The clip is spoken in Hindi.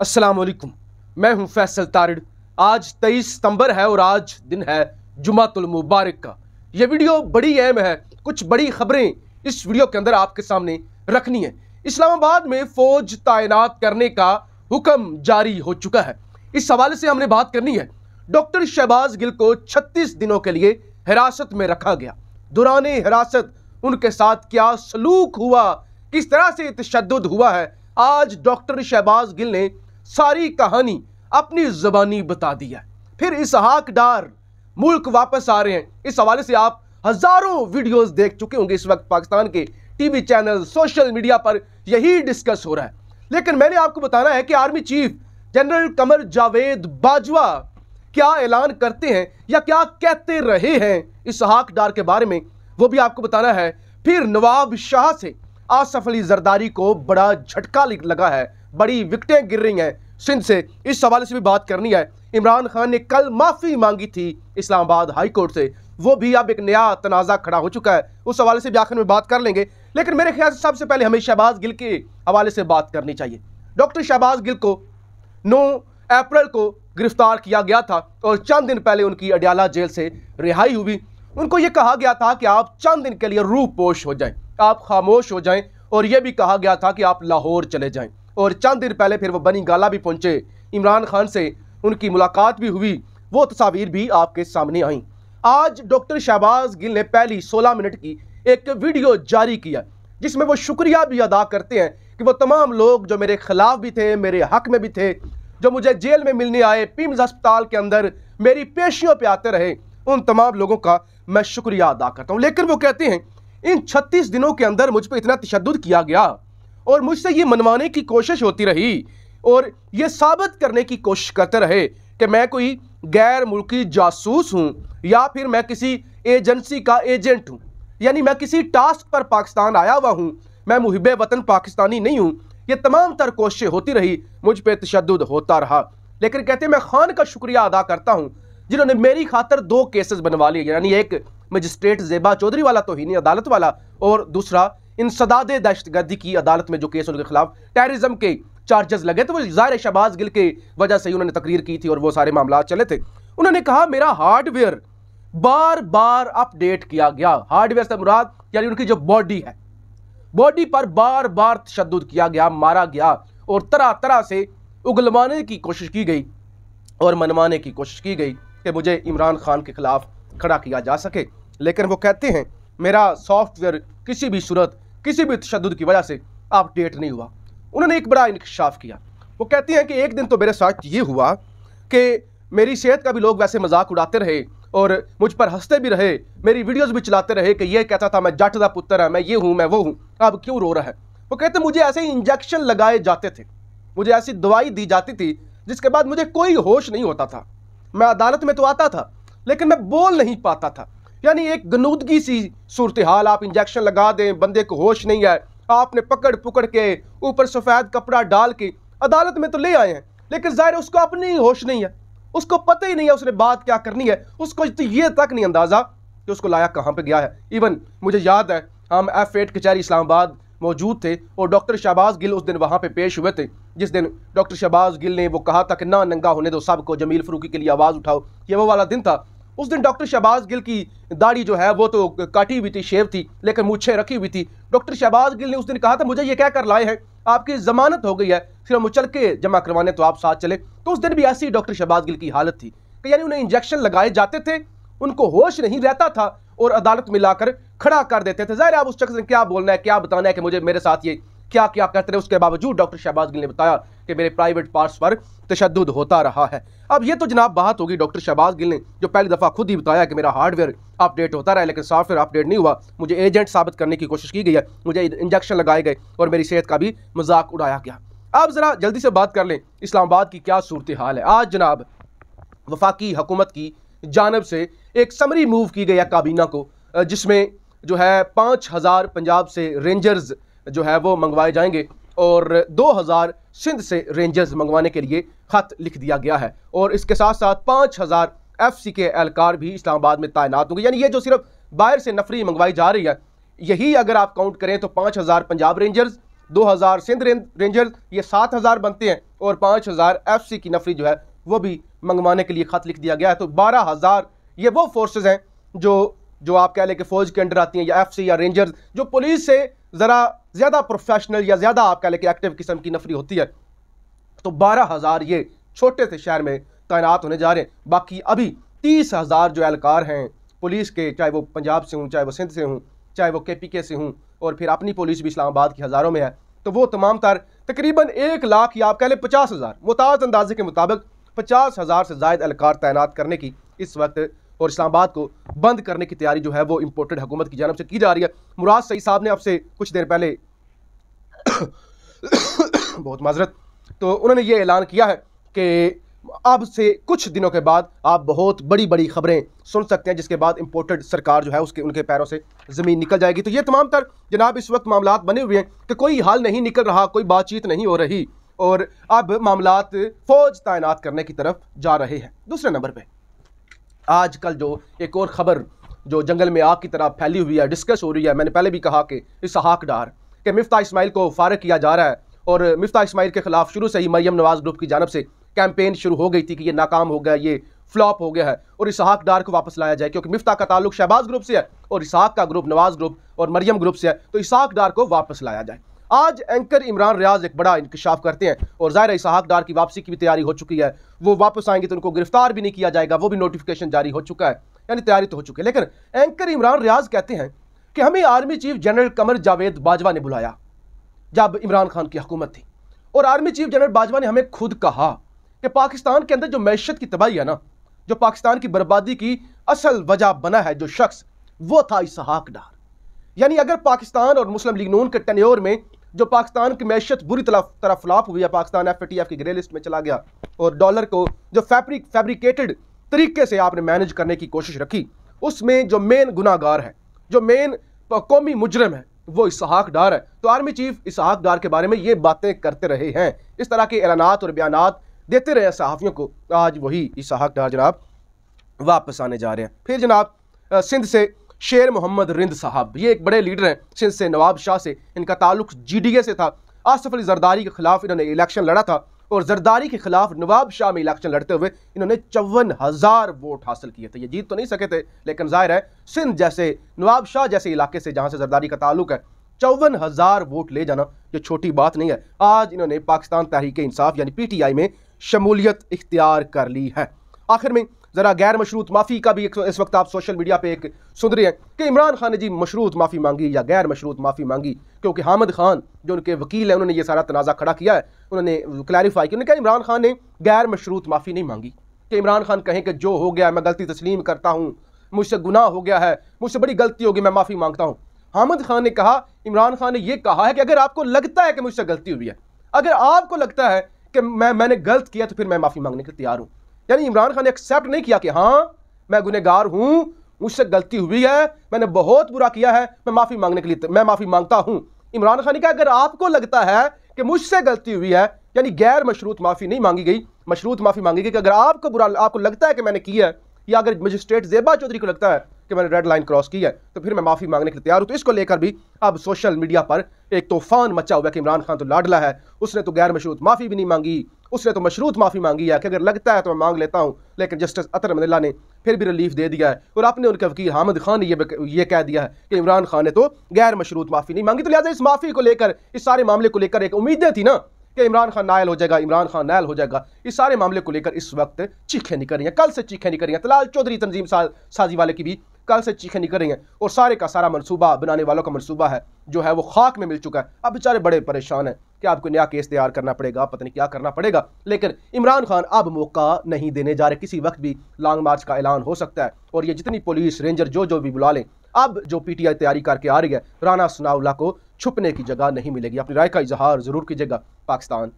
असलकुम मैं हूं फैसल तारिड आज 23 सितंबर है और आज दिन है जुमातुल मुबारक का ये वीडियो बड़ी अहम है कुछ बड़ी खबरें इस वीडियो के अंदर आपके सामने रखनी है इस्लामाबाद में फ़ौज तैनात करने का हुक्म जारी हो चुका है इस हवाले से हमने बात करनी है डॉक्टर शहबाज गिल को छत्तीस दिनों के लिए हिरासत में रखा गया दुरान हिरासत उनके साथ क्या सलूक हुआ किस तरह से तशद हुआ है आज डॉक्टर शहबाज गिल ने सारी कहानी अपनी ज़बानी बता दिया फिर इसहाक डार मुल्क वापस आ रहे हैं इस हवाले से आप हज़ारों वीडियोस देख चुके होंगे इस वक्त पाकिस्तान के टीवी चैनल सोशल मीडिया पर यही डिस्कस हो रहा है लेकिन मैंने आपको बताना है कि army chief general Qamar Javed Bajwa क्या ऐलान करते हैं या क्या कहते रहे हैं इसहाक डार के बारे में वो भी आपको बताना है फिर नवाब शाह से आसफ अली जरदारी को बड़ा झटका लगा है बड़ी विकटें गिर रही हैं सिंध से इस हवाले से भी बात करनी है इमरान खान ने कल माफ़ी मांगी थी इस्लामाबाद हाई कोर्ट से वो भी अब एक नया तनाज़ा खड़ा हो चुका है उस हवाले से भी आखिर में बात कर लेंगे लेकिन मेरे ख्याल से सबसे पहले हमें शहबाज गिल के हवाले से बात करनी चाहिए डॉक्टर शहबाज गिल को नौ अप्रैल को गिरफ्तार किया गया था और चंद दिन पहले उनकी अडियाला जेल से रिहाई हुई उनको ये कहा गया था कि आप चंद दिन के लिए रूपोश हो जाएं आप खामोश हो जाएं और ये भी कहा गया था कि आप लाहौर चले जाएं और चंद दिन पहले फिर वो बनी गाला भी पहुंचे इमरान खान से उनकी मुलाकात भी हुई वो तस्वीर भी आपके सामने आई आज डॉक्टर शहबाज गिल ने पहली 16 मिनट की एक वीडियो जारी किया जिसमें वो शुक्रिया भी अदा करते हैं कि वो तमाम लोग जो मेरे खिलाफ भी थे मेरे हक में भी थे जो मुझे जेल में मिलने आए पिम्स अस्पताल के अंदर मेरी पेशियों पे आते रहे उन तमाम लोगों का मैं शुक्रिया अदा करता हूँ लेकिन वो कहते हैं इन 36 दिनों के अंदर मुझ पर इतना तशद किया गया और मुझसे ये मनवाने की कोशिश होती रही और ये साबित करने की कोशिश करते रहे कि मैं कोई गैर मुल्की जासूस हूँ या फिर मैं किसी एजेंसी का एजेंट हूँ यानी मैं किसी टास्क पर पाकिस्तान आया हुआ हूँ मैं मुहब वतन पाकिस्तानी नहीं हूँ ये तमाम तर कोशिशें होती रही मुझ पर तशद होता रहा लेकिन कहते मैं खान का शुक्रिया अदा करता हूँ जिन्होंने मेरी खातर दो केसेस बनवा लिए यानी एक मजिस्ट्रेट जेबा चौधरी वाला तो ही नहीं अदालत वाला और दूसरा इन सदादे दहशत गर्दी की अदालत में जो केस उनके खिलाफ टेररिज्म के चार्जेस लगे थे तो वो ज़ाहिर शहबाज गिल के वजह से ही उन्होंने तकरीर की थी और वो सारे मामला चले थे उन्होंने कहा मेरा हार्डवेयर बार बार अपडेट किया गया हार्डवेयर से मुराद यानी उनकी जो बॉडी है बॉडी पर बार बार तशद किया गया मारा गया और तरह तरह से उगलवाने की कोशिश की गई और मनवाने की कोशिश की गई कि मुझे इमरान खान के खिलाफ खड़ा किया जा सके लेकिन वो कहते हैं मेरा सॉफ्टवेयर किसी भी सूरत किसी भी तशद की वजह से आप डेट नहीं हुआ उन्होंने एक बड़ा इंकशाफ किया वो कहती हैं कि एक दिन तो मेरे साथ ये हुआ कि मेरी सेहत का भी लोग वैसे मजाक उड़ाते रहे और मुझ पर हंसते भी रहे मेरी वीडियोज भी चलाते रहे कि यह कहता था मैं जट का पुत्र है मैं ये हूँ मैं वो हूँ अब क्यों रो रहा है वो कहते मुझे ऐसे इंजेक्शन लगाए जाते थे मुझे ऐसी दवाई दी जाती थी जिसके बाद मुझे कोई होश नहीं होता था मैं अदालत में तो आता था लेकिन मैं बोल नहीं पाता था यानी एक गनूदगी सी सूरत हाल आप इंजेक्शन लगा दें बंदे को होश नहीं है आपने पकड़ पुकड़ के ऊपर सफ़ेद कपड़ा डाल के अदालत में तो ले आए हैं लेकिन ज़ाहिर उसको अपनी होश नहीं है उसको पता ही नहीं है उसने बात क्या करनी है उसको तो ये तक नहीं अंदाज़ा कि उसको लाया कहाँ पर गया है इवन मुझे याद है हम एफ एट कचहरी इस्लामाबाद मौजूद थे और डॉक्टर शहबाज गिल उस दिन वहाँ पे पेश हुए थे जिस दिन डॉक्टर शहबाज गिल ने वो कहा था कि ना नंगा होने दो सबको जमील फरूकी के लिए आवाज़ उठाओ ये वो वाला दिन था उस दिन डॉक्टर शहबाज गिल की दाढ़ी जो है वो तो काटी हुई थी शेव थी लेकिन मुझे रखी हुई थी डॉक्टर शहबाज गिल ने उस दिन कहा था मुझे ये क्या कर लाए हैं आपकी जमानत हो गई है सिर्फ मुचल के जमा करवाने तो आप साथ चले तो उस दिन भी ऐसी डॉक्टर शहबाज गिल की हालत थी कि यानी उन्हें इंजेक्शन लगाए जाते थे उनको होश नहीं रहता था और अदालत में लाकर खड़ा कर देते थे ज़ाहिर आप उस शख्स ने क्या बोलना है क्या बताना है कि मुझे मेरे साथ ये क्या क्या करते रहे उसके बावजूद डॉक्टर शहबाज गिल ने बताया कि मेरे प्राइवेट पार्ट्स पर तशद होता रहा है अब ये तो जनाब बात होगी डॉक्टर शहबाज गिल ने जो पहली दफ़ा खुद ही बताया कि मेरा हार्डवेयर अपडेट होता रहा लेकिन सॉफ्टवेयर अपडेट नहीं हुआ मुझे एजेंट साबित करने की कोशिश की गई है मुझे इंजेक्शन लगाए गए और मेरी सेहत का भी मजाक उड़ाया गया अब ज़रा जल्दी से बात कर लें इस्लामाबाद की क्या सूरत हाल है आज जनाब वफाकी हुकूमत की जानब से एक समरी मूव की गई है काबीना को जिसमें जो है पाँच हज़ार पंजाब से रेंजर्स जो है वो मंगवाए जाएंगे और 2000 सिंध से रेंजर्स मंगवाने के लिए ख़त लिख दिया गया है और इसके साथ साथ पाँच हज़ार एफ सी के एहलकार भी इस्लामाबाद में तैनात होंगे यानी ये जो सिर्फ बाहर से नफरी मंगवाई जा रही है यही अगर आप काउंट करें तो पाँच हज़ार पंजाब रेंजर्स दो हज़ार सिंध रेंजर्स ये सात हज़ार बनते हैं और पाँच हज़ार एफ सी की नफरी जो है वो भी मंगवाने के लिए ख़त लिख दिया गया है तो बारह हज़ार ये वो फोर्सेज हैं जो जो आप कह लें कि फौज के अंडर आती हैं या एफ या रेंजर्स जो पुलिस से ज़रा ज़्यादा प्रोफेशनल या ज़्यादा आप कह लें कि एक्टिव किस्म की नफरी होती है तो बारह हज़ार ये छोटे से शहर में तैनात होने जा रहे हैं बाकी अभी तीस हज़ार जो एहलकार हैं पुलिस के चाहे वो पंजाब से हों चाहे वो सिंध से हों चाहे वो के पी के से हों और फिर अपनी पुलिस भी इस्लामाबाद की हज़ारों में है तो वो तमाम तर तकरीबन एक लाख या आप कह लें पचास हज़ार मुताज अंदाजे के मुताबिक पचास हज़ार से जायद एहलकार तैनात करने की इस वक्त और इस्लामाबाद को बंद करने की तैयारी जो है वो इम्पोर्टेड हुकूमत की जानब से की जा रही है मुराद सईद साहब ने आपसे कुछ देर पहले बहुत माजरत तो उन्होंने ये ऐलान किया है कि अब से कुछ दिनों के बाद आप बहुत बड़ी बड़ी खबरें सुन सकते हैं जिसके बाद इम्पोर्टेड सरकार जो है उसके उनके पैरों से ज़मीन निकल जाएगी तो ये तमाम तर जनाब इस वक्त मामला बने हुए हैं कि कोई हाल नहीं निकल रहा कोई बातचीत नहीं हो रही और अब मामला फ़ौज तैनात करने की तरफ जा रहे हैं दूसरे नंबर पर आजकल जो एक और ख़बर जो जंगल में आग की तरह फैली हुई है डिस्कस हो रही है मैंने पहले भी कहा कि इसहाक डार कि मफ्ता इसमाइल को फारग किया जा रहा है और मफ्ता इसमाइल के ख़िलाफ़ शुरू से ही मरियम नवाज़ ग्रुप की जानब से कैंपेन शुरू हो गई थी कि ये नाकाम हो गया ये फ्लॉप हो गया है और इसहाक डार को वापस लाया जाए क्योंकि मफ्ता का ताल्लुक शहबाज ग्रुप से है और इसहाक का ग्रुप नवाज़ ग्रुप और मरियम ग्रुप से है तो इसहाक डार को वापस लाया जाए आज एंकर इमरान रियाज एक बड़ा इंकशाफ करते हैं और ज़ाहिर इसहाक डार की वापसी की भी तैयारी हो चुकी है वो वापस आएंगे तो उनको गिरफ्तार भी नहीं किया जाएगा वो भी नोटिफिकेशन जारी हो चुका है यानी तैयारी तो हो चुकी है लेकिन एंकर इमरान रियाज कहते हैं कि हमें army chief general Qamar Javed Bajwa ने बुलाया जब इमरान खान की हुकूमत थी और आर्मी चीफ जनरल बाजवा ने हमें खुद कहा कि पाकिस्तान के अंदर जो मैशत की तबाही है ना जो पाकिस्तान की बर्बादी की असल वजह बना है जो शख्स वो था इसहाक डार यानी अगर पाकिस्तान और मुस्लिम लीग नून के टनोर में जो पाकिस्तान की मैशत बुरी तरह फ्लाप हुई है पाकिस्तान एफ टी एफ की ग्रे लिस्ट में चला गया और डॉलर को जो फैब्रिक फैब्रिकेटेड तरीके से आपने मैनेज करने की कोशिश रखी उसमें जो मेन गुनागार है जो मेन कौमी मुजरम है वो इसहाक डार है तो आर्मी चीफ इसहाक डार के बारे में ये बातें करते रहे हैं इस तरह के ऐलानात और बयान देते रहे सहाफ़ियों को आज वही इसहाक डार जनाब वापस आने जा रहे हैं फिर जनाब सिंध से शेर मोहम्मद रिंद साहब ये एक बड़े लीडर हैं सिंध से नवाब शाह से इनका ताल्लुक जी से था आसफ अली जरदारी के खिलाफ इन्होंने इलेक्शन लड़ा था और जरदारी के खिलाफ नवाब शाह में इलेक्शन लड़ते हुए इन्होंने चौवन हज़ार वोट हासिल किए थे ये जीत तो नहीं सके थे लेकिन जाहिर है सिंध जैसे नवाब शाह जैसे इलाके से जहाँ से जरदारी का ताल्लुक है चौवन हज़ार वोट ले जाना ये छोटी बात नहीं है आज इन्होंने पाकिस्तान तहरीक इंसाफ यानी पीटीआई में शमूलियत इख्तियार कर ली है आखिर में ज़रा गैर मशरूत माफ़ी का भी इस वक्त आप सोशल मीडिया पर एक सुन रहे हैं कि इमरान खान ने जी मशरूत माफ़ी मांगी या गैर मशरूत माफ़ी मांगी क्योंकि हामिद खान जो उनके वकील हैं उन्होंने ये सारा तनाज़ा खड़ा किया है उन्होंने क्लैरिफाई किया उन्होंने कहा इमरान खान ने गैर मशरूत माफ़ी नहीं मांगी कि इमरान खान कहें कि जो हो गया मैं गलती तस्लीम करता हूँ मुझसे गुनाह हो गया है मुझसे बड़ी गलती होगी मैं माफ़ी मांगता हूँ हामिद खान ने कहा इमरान खान ने यह कहा है कि अगर आपको लगता है कि मुझसे गलती हुई है अगर आपको लगता है कि मैं मैंने गलत किया तो फिर मैं माफ़ी मांगने के लिए तैयार हूँ यानी इमरान खान ने एक्सेप्ट नहीं किया कि हाँ मैं गुनहगार हूँ मुझसे गलती हुई है मैंने बहुत बुरा किया है मैं माफ़ी मांगने के लिए मैं माफ़ी मांगता हूँ इमरान खान ने कहा अगर आपको लगता है कि मुझसे गलती हुई है यानी गैर मशरूत माफ़ी नहीं मांगी गई मशरूत माफ़ी मांगी गई कि अगर आपको बुरा आपको लगता है कि मैंने की है या अगर मजिस्ट्रेट जेबा चौधरी को लगता है कि मैंने रेड लाइन क्रॉस की है तो फिर मैं माफ़ी मांगने के लिए तैयार हूँ तो इसको लेकर भी अब सोशल मीडिया पर एक तूफान मचा हुआ है कि इमरान खान तो लाडला है उसने तो गैर मशरूत माफ़ी भी नहीं मांगी उसने तो मशरूत माफ़ी मांगी है कि अगर लगता है तो मैं मांग लेता हूँ लेकिन जस्टिस अतर अहमदिल्ला ने फिर भी रिलीफ दे दिया है और आपने उनके वकील हामिद खान ने ये ये कह दिया है कि इमरान खान ने तो गैर मशरूत माफ़ी नहीं मांगी तो लिहाजा इस माफ़ी को लेकर इस सारे मामले को लेकर एक उम्मीदें थी ना कि इमरान खान नायल हो जाएगा इमरान खान नायल हो जाएगा इस सारे मामले को लेकर इस वक्त चीखें निकल रही हैं कल से चीखें निकल रही हैं तलाल चौधरी तंजीम साजी वाले की भी कल से चीखें निकलेंगे और सारे का सारा मनसूबा बनाने वालों का मनसूबा है जो है वो खाक में मिल चुका है अब बेचारे बड़े परेशान हैं कि आपको नया केस तैयार करना पड़ेगा पता नहीं क्या करना पड़ेगा लेकिन इमरान खान अब मौका नहीं देने जा रहे किसी वक्त भी लॉन्ग मार्च का ऐलान हो सकता है और ये जितनी पुलिस रेंजर जो जो भी बुला लें अब जो आई तैयारी करके आ रही है राना सुनाउला को छुपने की जगह नहीं मिलेगी अपनी राय का इजहार जरूर कीजिएगा पाकिस्तान